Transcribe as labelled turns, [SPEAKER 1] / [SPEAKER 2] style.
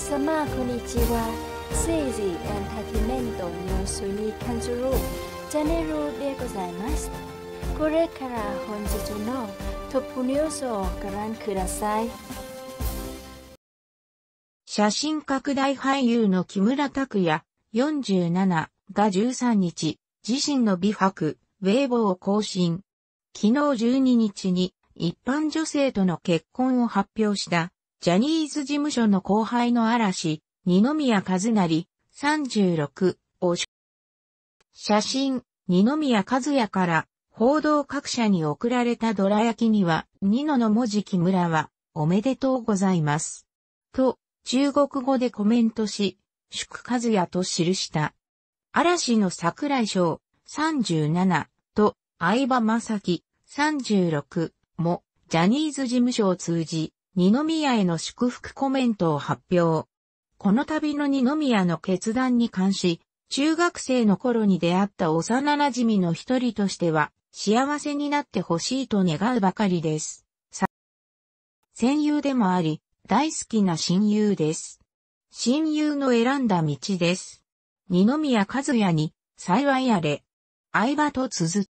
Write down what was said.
[SPEAKER 1] 皆様こんにちは政治エンターテイメントニュースに関するチャンネルでございますこれから本日のトップニュースをご覧くだ
[SPEAKER 2] さい写真拡大俳優の木村拓哉47が13日、自身の美白、ウェーボーを更新。昨日12日に一般女性との結婚を発表したジャニーズ事務所の後輩の嵐、二宮和也、36を、写真、二宮和也から報道各社に送られたドラ焼きには、ニノの文字木村は、おめでとうございます。と、中国語でコメントし、祝和也と記した。嵐の桜井翔、37と、相葉正樹、36も、ジャニーズ事務所を通じ、二宮への祝福コメントを発表。この度の二宮の決断に関し、中学生の頃に出会った幼馴染の一人としては、幸せになってほしいと願うばかりです。戦友でもあり、大好きな親友です。親友の選んだ道です。二宮和也に、幸いあれ、相場と綴っ